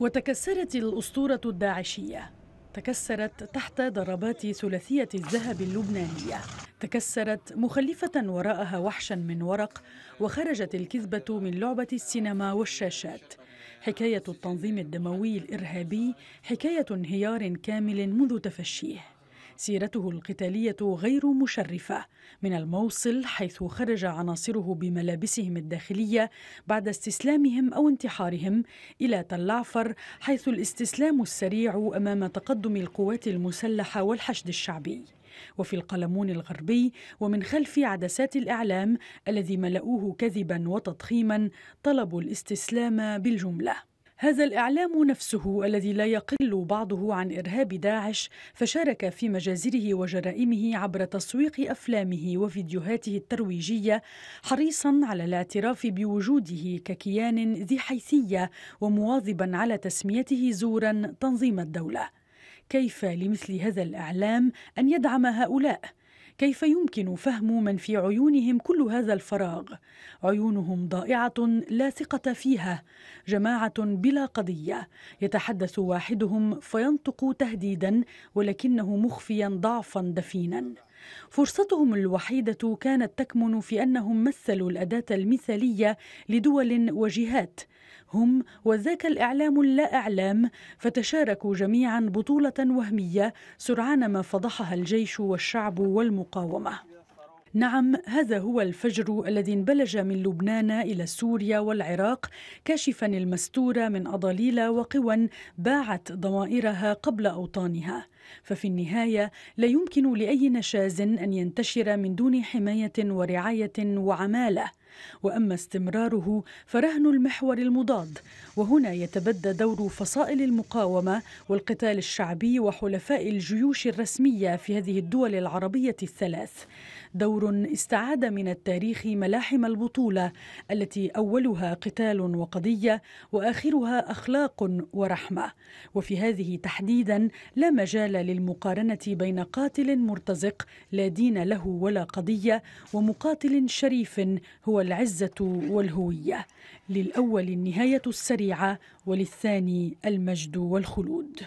وتكسرت الأسطورة الداعشية تكسرت تحت ضربات ثلاثية الذهب اللبنانية تكسرت مخلفة وراءها وحشا من ورق وخرجت الكذبة من لعبة السينما والشاشات حكاية التنظيم الدموي الإرهابي حكاية انهيار كامل منذ تفشيه سيرته القتالية غير مشرفة من الموصل حيث خرج عناصره بملابسهم الداخلية بعد استسلامهم أو انتحارهم إلى تلعفر حيث الاستسلام السريع أمام تقدم القوات المسلحة والحشد الشعبي وفي القلمون الغربي ومن خلف عدسات الإعلام الذي ملؤوه كذبا وتضخيما طلبوا الاستسلام بالجملة هذا الإعلام نفسه الذي لا يقل بعضه عن إرهاب داعش فشارك في مجازره وجرائمه عبر تسويق أفلامه وفيديوهاته الترويجية حريصا على الاعتراف بوجوده ككيان ذي حيثية ومواظبا على تسميته زورا تنظيم الدولة كيف لمثل هذا الإعلام أن يدعم هؤلاء؟ كيف يمكن فهم من في عيونهم كل هذا الفراغ عيونهم ضائعه لا ثقه فيها جماعه بلا قضيه يتحدث واحدهم فينطق تهديدا ولكنه مخفيا ضعفا دفينا فرصتهم الوحيدة كانت تكمن في أنهم مثلوا الأداة المثالية لدول وجهات هم وذاك الإعلام اللا إعلام فتشاركوا جميعا بطولة وهمية سرعان ما فضحها الجيش والشعب والمقاومة نعم هذا هو الفجر الذي انبلج من لبنان الى سوريا والعراق كاشفا المستور من اضاليل وقوى باعت ضمائرها قبل اوطانها ففي النهاية لا يمكن لأي نشاز أن ينتشر من دون حماية ورعاية وعمالة واما استمراره فرهن المحور المضاد وهنا يتبدى دور فصائل المقاومه والقتال الشعبي وحلفاء الجيوش الرسميه في هذه الدول العربيه الثلاث دور استعاد من التاريخ ملاحم البطوله التي اولها قتال وقضيه واخرها اخلاق ورحمه وفي هذه تحديدا لا مجال للمقارنه بين قاتل مرتزق لا دين له ولا قضيه ومقاتل شريف هو والعزة والهوية للأول النهاية السريعة وللثاني المجد والخلود